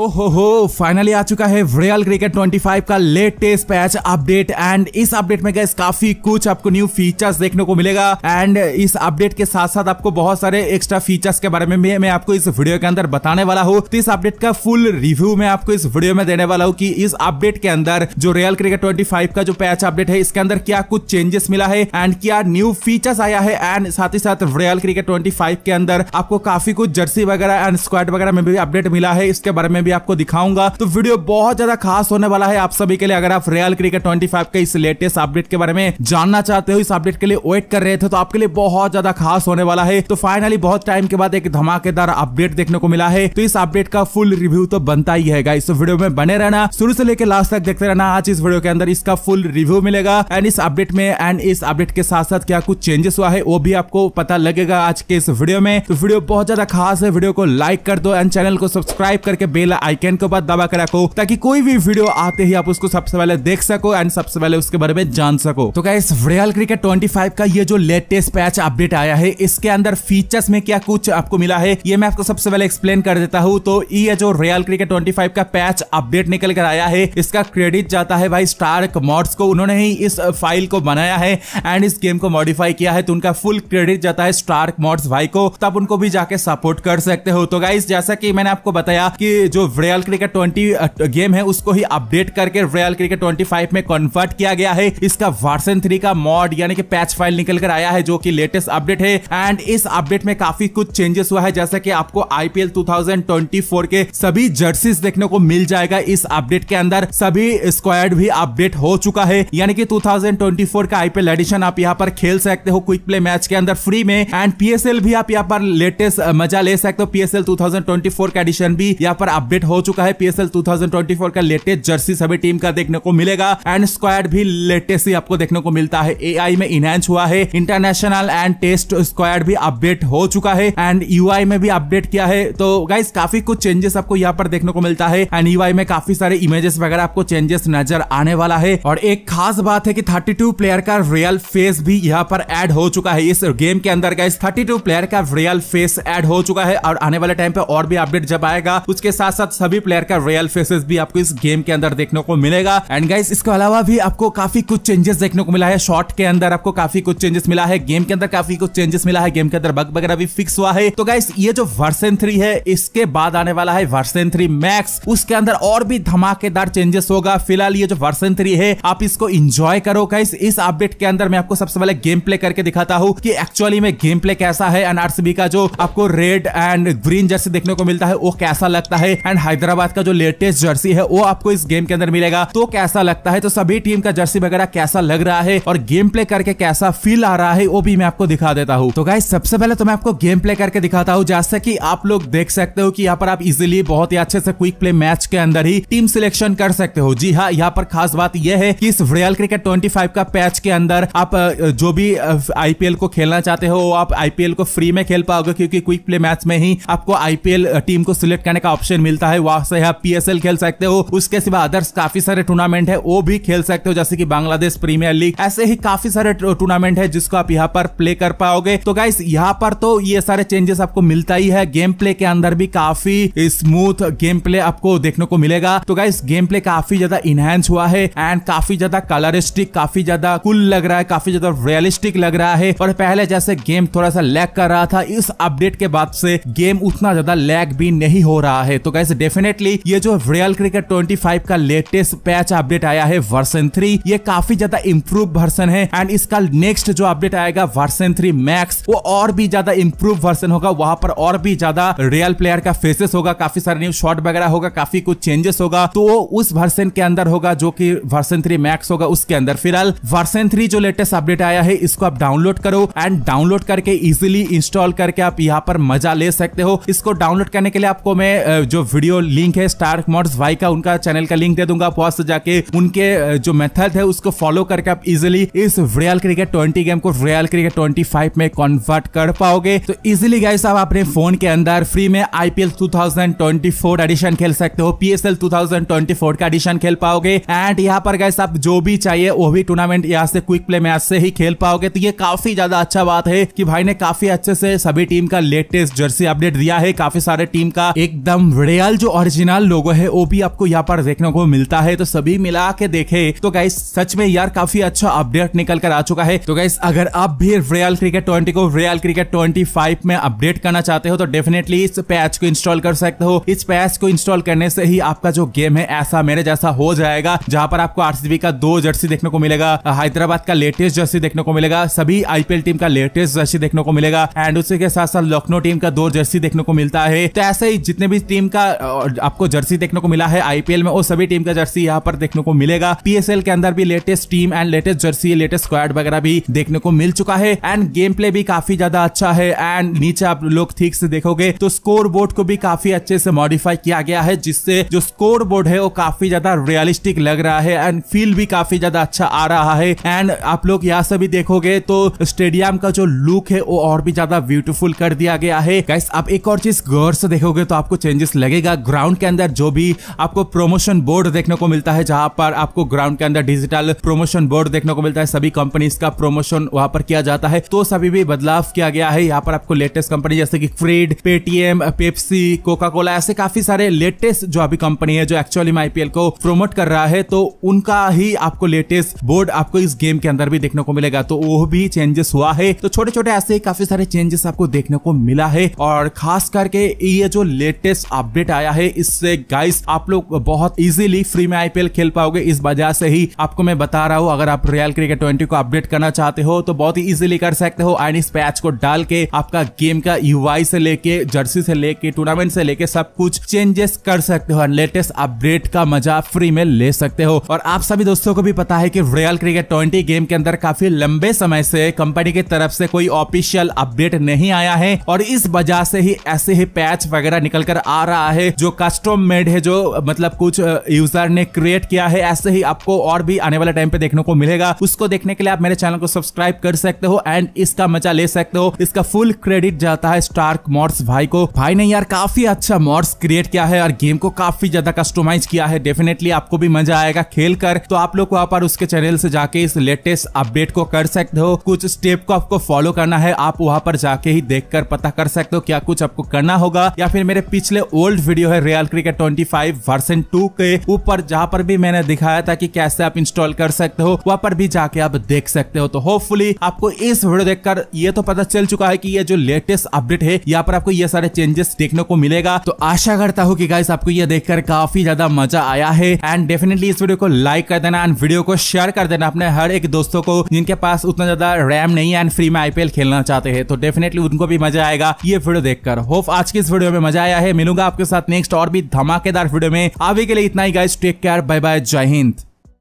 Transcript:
ओहो हो फाइनली आ चुका है रियल क्रिकेट 25 का लेटेस्ट पैच अपडेट एंड इस अपडेट में गैस काफी कुछ आपको न्यू फीचर्स देखने को मिलेगा एंड इस अपडेट के साथ साथ आपको बहुत सारे एक्स्ट्रा फीचर्स के बारे में मैं, आपको इस वीडियो के अंदर बताने वाला हूँ तो इस अपडेट का फुल रिव्यू मैं आपको इस वीडियो में देने वाला हूँ की इस अपडेट के अंदर जो रियल क्रिकेट ट्वेंटी का जो पैच अपडेट है इसके अंदर क्या कुछ चेंजेस मिला है एंड क्या न्यू फीचर्स आया है एंड साथ ही साथ रियल क्रिकेट ट्वेंटी के अंदर आपको काफी कुछ जर्सी वगैरह एंड स्क्वाड वगैरह में भी अपडेट मिला है इसके बारे में भी भी आपको दिखाऊंगा तो वीडियो बहुत ज्यादा खास होने वाला है आप सभी के लिए अगर आप रियल क्रिकेट 25 के इस लेटेस्ट अपडेट के बारे में जानना चाहते हो इस अपडेट के लिए वेट कर रहे थे तो आपके लिए बहुत ज्यादा खास होने वाला है तो फाइनली बहुत टाइम के बाद एक धमाकेदार अपडेट देखने को मिला है तो इस अपडेट का फुल रिव्यू तो बनता ही है इस तो वीडियो में बने रहना शुरू से लेकर लास्ट तक देखते रहना आज इस वीडियो के अंदर इसका फुल रिव्यू मिलेगा एंड इस अपडेट में एंड इस अपडेट के साथ साथ क्या कुछ चेंजेस हुआ है वो भी आपको पता लगेगा आज के इस वीडियो में तो वीडियो बहुत ज्यादा खास है वीडियो को लाइक कर दो एंड चैनल को सब्सक्राइब करके बेल आइकन के ऊपर दबा कर रखो ताकि कोई भी वीडियो आते ही आप उसको सबसे पहले देख सको एंड सबसे पहले उसके बारे में जान सको तो क्या इस रियल क्रिकेट 25 का ये जो लेटेस्ट पैच अपडेट आया है इसके अंदर फीचर्स में क्या कुछ आपको मिला है ये मैं आपको सबसे पहले एक्सप्लेन कर देता हूँ तो ये जो रियल क्रिकेट 25 का पैच अपडेट निकल कर आया है इसका क्रेडिट जाता है भाई स्टार्क मॉड्स को उन्होंने ही इस फाइल को बनाया है एंड इस गेम को मॉडिफाई किया है तो उनका फुल क्रेडिट जाता है स्टार्क मॉड्स भाई को तब उनको भी जाके सपोर्ट कर सकते हो तो गाइस जैसा कि मैंने आपको बताया कि जो जो रियल क्रिकेट ट्वेंटी गेम है उसको ही अपडेट करके रियल क्रिकेट ट्वेंटी में कन्वर्ट किया गया है इसका वर्सन थ्री का मॉड यानी कि पैच फाइल निकल कर आया है जो की लेटेस्ट अपडेट है एंड इस अपडेट में काफी कुछ चेंजेस हुआ है जैसा की आपको आईपीएल टू के सभी जर्सीज देखने को मिल जाएगा इस अपडेट के अंदर सभी स्क्वाड भी अपडेट हो चुका है यानी कि 2024 का आईपीएल एडिशन आप यहां पर खेल सकते हो क्विक प्ले मैच के अंदर फ्री में एंड पीएसएल भी आप यहां पर लेटेस्ट मजा ले सकते हो पीएसएल 2024 का एडिशन भी यहां पर आप अपडेट हो चुका है पीएसएल 2024 का लेटेस्ट जर्सी सभी टीम का देखने को मिलेगा एंड स्क्वाड भी लेटेस्ट ही आपको देखने को मिलता है एआई में इनहेंस हुआ है इंटरनेशनल एंड टेस्ट स्क्वाड भी अपडेट हो चुका है एंड यूआई में भी अपडेट किया है तो गाइस काफी कुछ चेंजेस आपको यहाँ पर देखने को मिलता है एंड यूआई में काफी सारे इमेजेस वगैरह आपको चेंजेस नजर आने वाला है और एक खास बात है की थर्टी प्लेयर का रियल फेस भी यहाँ पर एड हो चुका है इस गेम के अंदर गाइस थर्टी प्लेयर का रियल फेस एड हो चुका है और आने वाले टाइम पे और भी अपडेट जब आएगा उसके साथ साथ सभी प्लेयर का रियल फेसेस भी आपको इस गेम के अंदर देखने को मिलेगा एंड गाइस इसके अलावा भी आपको काफी कुछ चेंजेस देखने को मिला है शॉर्ट के अंदर आपको काफी कुछ चेंजेस मिला है गेम के अंदर काफी कुछ चेंजेस मिला है गेम के अंदर बग वगैरह भी फिक्स हुआ है तो गाइस ये जो वर्सन थ्री है इसके बाद आने वाला है वर्सन थ्री मैक्स उसके अंदर और भी धमाकेदार चेंजेस होगा फिलहाल ये जो वर्सन थ्री है आप इसको इंजॉय करो गाइस इस अपडेट के अंदर मैं आपको सबसे पहले गेम प्ले करके दिखाता हूँ की एक्चुअली में गेम प्ले कैसा है एनआरसीबी का जो आपको रेड एंड ग्रीन जैसे देखने को मिलता है वो कैसा लगता है एंड हैदराबाद का जो लेटेस्ट जर्सी है वो आपको इस गेम के अंदर मिलेगा तो कैसा लगता है तो सभी टीम का जर्सी वगैरह कैसा लग रहा है और गेम प्ले करके कैसा फील आ रहा है वो भी मैं आपको दिखा देता हूँ तो गाय सबसे पहले तो मैं आपको गेम प्ले करके दिखाता हूँ जैसे की आप लोग देख सकते हो कि यहाँ पर आप इजिली बहुत ही अच्छे से क्विक प्ले मैच के अंदर ही टीम सिलेक्शन कर सकते हो जी हाँ यहाँ पर खास बात यह है कि इस रियल क्रिकेट ट्वेंटी का पैच के अंदर आप जो भी आईपीएल को खेलना चाहते हो आप आईपीएल को फ्री में खेल पाओगे क्योंकि क्विक प्ले मैच में ही आपको आईपीएल टीम को सिलेक्ट करने का ऑप्शन मिलता मिलता है वहां से आप पी खेल सकते हो उसके सिवा अदर्स काफी सारे टूर्नामेंट है वो भी खेल सकते हो जैसे की बांग्लादेश प्रीमियर लीग ऐसे ही काफी सारे टूर्नामेंट है जिसको आप यहाँ पर प्ले कर पाओगे तो गाइस यहाँ पर तो ये सारे चेंजेस आपको मिलता ही है गेम प्ले के अंदर भी काफी स्मूथ गेम प्ले आपको देखने को मिलेगा तो गाइस गेम प्ले काफी ज्यादा इनहेंस हुआ है एंड काफी ज्यादा कलरिस्टिक काफी ज्यादा कुल लग रहा है काफी ज्यादा रियलिस्टिक लग रहा है और पहले जैसे गेम थोड़ा सा लैग कर रहा था इस अपडेट के बाद से गेम उतना ज्यादा लैग भी नहीं हो रहा है तो गाइस गाइज डेफिनेटली ये जो रियल क्रिकेट 25 का लेटेस्ट पैच अपडेट आया है वर्सन थ्री ये काफी ज्यादा इम्प्रूव वर्सन है एंड इसका नेक्स्ट जो अपडेट आएगा वर्सन थ्री मैक्स वो और भी ज्यादा इम्प्रूव वर्सन होगा वहां पर और भी ज्यादा रियल प्लेयर का फेसेस होगा काफी सारे न्यू शॉट वगैरह होगा काफी कुछ चेंजेस होगा तो उस वर्सन के अंदर होगा जो कि वर्सन थ्री मैक्स होगा उसके अंदर फिलहाल वर्सन थ्री जो लेटेस्ट अपडेट आया है इसको आप डाउनलोड करो एंड डाउनलोड करके इजिली इंस्टॉल करके आप यहाँ पर मजा ले सकते हो इसको डाउनलोड करने के लिए आपको मैं जो वीडियो लिंक है स्टार मॉड्स भाई का उनका चैनल का लिंक दे दूंगा पॉज से जाके उनके जो मेथड है उसको फॉलो करके आप इजिली इस रियल क्रिकेट ट्वेंटी गेम को रियल क्रिकेट ट्वेंटी में कन्वर्ट कर पाओगे तो इजिली गाइस आप अपने फोन के अंदर फ्री में आईपीएल 2024 एडिशन खेल सकते हो पीएसएल 2024 का एडिशन खेल पाओगे एंड यहाँ पर गाइस आप जो भी चाहिए वो भी टूर्नामेंट यहाँ से क्विक प्ले मैच से ही खेल पाओगे तो ये काफी ज्यादा अच्छा बात है कि भाई ने काफी अच्छे से सभी टीम का लेटेस्ट जर्सी अपडेट दिया है काफी सारे टीम का एकदम रियल फिलहाल जो ओरिजिनल लोगो है वो भी आपको यहाँ पर देखने को मिलता है तो सभी मिला के देखे तो गाइस सच में यार काफी अच्छा अपडेट निकल कर आ चुका है तो गाइस अगर आप भी रियल क्रिकेट ट्वेंटी को रियल क्रिकेट ट्वेंटी में अपडेट करना चाहते हो तो डेफिनेटली इस पैच को इंस्टॉल कर सकते हो इस पैच को इंस्टॉल करने से ही आपका जो गेम है ऐसा मेरे जैसा हो जाएगा जहाँ पर आपको आरसीबी का दो जर्सी देखने को मिलेगा हैदराबाद का लेटेस्ट जर्सी देखने को मिलेगा सभी आईपीएल टीम का लेटेस्ट जर्सी देखने को मिलेगा एंड उसी के साथ साथ लखनऊ टीम का दो जर्सी देखने को मिलता है तो ऐसे ही जितने भी टीम का आपको जर्सी देखने को मिला है आईपीएल में वो सभी टीम का जर्सी यहाँ पर देखने को मिलेगा पीएसएल के अंदर भी latest team and latest jersey latest squad वगैरह भी देखने को मिल चुका है एंड गेम प्ले भी काफी ज्यादा अच्छा है एंड नीचे आप लोग ठीक से देखोगे तो स्कोर बोर्ड को भी काफी अच्छे से मॉडिफाई किया गया है जिससे जो स्कोर बोर्ड है वो काफी ज्यादा रियलिस्टिक लग रहा है एंड फील भी काफी ज्यादा अच्छा आ रहा है एंड आप लोग यहाँ से भी देखोगे तो स्टेडियम का जो लुक है वो और भी ज्यादा ब्यूटीफुल कर दिया गया है आप एक और चीज गौर से देखोगे तो आपको चेंजेस लगे मिलेगा ग्राउंड के अंदर जो भी आपको प्रोमोशन बोर्ड देखने को मिलता है जहां पर आपको ग्राउंड के अंदर डिजिटल प्रोमोशन बोर्ड देखने को मिलता है सभी कंपनीज का प्रोमोशन वहां पर किया जाता है तो सभी भी बदलाव किया गया है यहाँ पर आपको लेटेस्ट कंपनी जैसे कि फ्रीड पेटीएम पेप्सी कोका कोला ऐसे काफी सारे लेटेस्ट जो अभी कंपनी है जो एक्चुअली में आईपीएल को प्रोमोट कर रहा है तो उनका ही आपको लेटेस्ट बोर्ड आपको इस गेम के अंदर भी देखने को मिलेगा तो वो भी चेंजेस हुआ है तो छोटे छोटे ऐसे काफी सारे चेंजेस आपको देखने को मिला है और खास करके ये जो लेटेस्ट अपडेट अपडेट आया है इससे गाइस आप लोग बहुत इजीली फ्री में आईपीएल खेल पाओगे इस वजह से ही आपको मैं बता रहा हूँ अगर आप रियल क्रिकेट ट्वेंटी को अपडेट करना चाहते हो तो बहुत ही इजिली कर सकते हो एंड इस पैच को डाल के आपका गेम का यूआई से लेके जर्सी से लेके टूर्नामेंट से लेके सब कुछ चेंजेस कर सकते हो लेटेस्ट अपडेट का मजा फ्री में ले सकते हो और आप सभी दोस्तों को भी पता है कि रियल क्रिकेट ट्वेंटी गेम के अंदर काफी लंबे समय से कंपनी की तरफ से कोई ऑफिशियल अपडेट नहीं आया है और इस वजह से ही ऐसे ही पैच वगैरह निकल कर आ रहा है है जो कस्टम मेड है जो मतलब कुछ यूजर ने क्रिएट किया है ऐसे ही आपको और भी आने वाले टाइम पे देखने को मिलेगा उसको देखने के लिए आप मेरे चैनल को सब्सक्राइब कर सकते हो एंड इसका मजा ले सकते हो इसका फुल क्रेडिट जाता है स्टार्क मॉर्स भाई को भाई ने यार काफी अच्छा मॉर्स क्रिएट किया है और गेम को काफी ज्यादा कस्टोमाइज किया है डेफिनेटली आपको भी मजा आएगा खेल कर तो आप लोग वहां पर उसके चैनल से जाके इस लेटेस्ट अपडेट को कर सकते हो कुछ स्टेप को आपको फॉलो करना है आप वहां पर जाके ही देख कर पता कर सकते हो क्या कुछ आपको करना होगा या फिर मेरे पिछले ओल्ड वीडियो है real cricket five version two के ऊपर जहां पर भी मैंने दिखाया था कि कैसे आप इंस्टॉल कर सकते हो वहां पर भी जाके आप देख सकते हो तो होपफुली आपको इस वीडियो देखकर ये तो पता चल चुका है कि ये जो लेटेस्ट अपडेट है यहाँ पर आपको ये सारे चेंजेस देखने को मिलेगा तो आशा करता हूँ कि गाइस आपको ये देखकर काफी ज्यादा मजा आया है एंड डेफिनेटली इस वीडियो को लाइक कर देना एंड वीडियो को शेयर कर देना अपने हर एक दोस्तों को जिनके पास उतना ज्यादा रैम नहीं है एंड फ्री में आईपीएल खेलना चाहते हैं तो डेफिनेटली उनको भी मजा आएगा ये वीडियो देखकर होप आज की इस वीडियो में मजा आया है मिलूंगा आपके साथ साथ नेक्स्ट और भी धमाकेदार वीडियो में अभी के लिए इतना ही guys take care bye bye जय हिंद